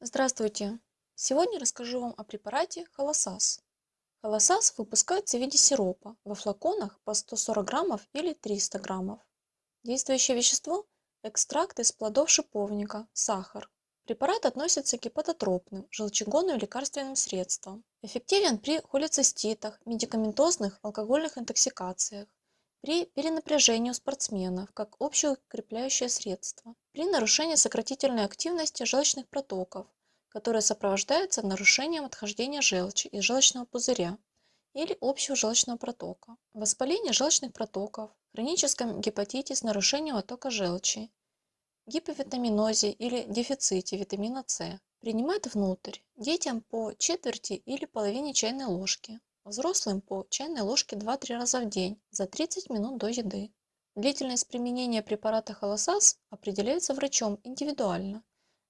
Здравствуйте! Сегодня расскажу вам о препарате Холосас. Холосас выпускается в виде сиропа во флаконах по 140 граммов или 300 граммов. Действующее вещество – экстракт из плодов шиповника, сахар. Препарат относится к гепатотропным, желчегонным лекарственным средствам. Эффективен при холециститах, медикаментозных, алкогольных интоксикациях, при перенапряжении у спортсменов, как общеукрепляющее средство при нарушении сократительной активности желчных протоков, которая сопровождается нарушением отхождения желчи из желчного пузыря или общего желчного протока, воспаление желчных протоков, хроническом гепатите с нарушением оттока желчи, гиповитаминозе или дефиците витамина С. Принимают внутрь детям по четверти или половине чайной ложки, взрослым по чайной ложке 2-3 раза в день за 30 минут до еды. Длительность применения препарата Холосас определяется врачом индивидуально,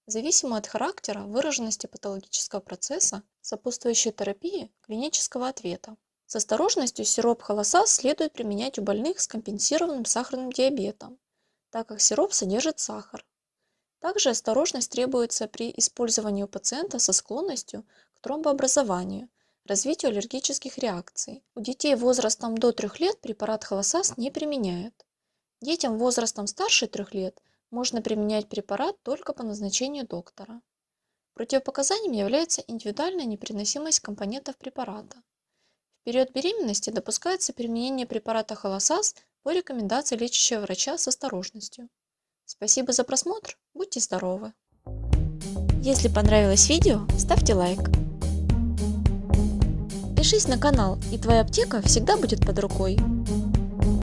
зависимо от характера выраженности патологического процесса, сопутствующей терапии клинического ответа. С осторожностью сироп Холосас следует применять у больных с компенсированным сахарным диабетом, так как сироп содержит сахар. Также осторожность требуется при использовании у пациента со склонностью к тромбообразованию – развитию аллергических реакций. У детей возрастом до 3 лет препарат Холосас не применяют. Детям возрастом старше 3 лет можно применять препарат только по назначению доктора. Противопоказанием является индивидуальная непереносимость компонентов препарата. В период беременности допускается применение препарата Холосас по рекомендации лечащего врача с осторожностью. Спасибо за просмотр, будьте здоровы! Если понравилось видео, ставьте лайк. Пишись на канал, и твоя аптека всегда будет под рукой.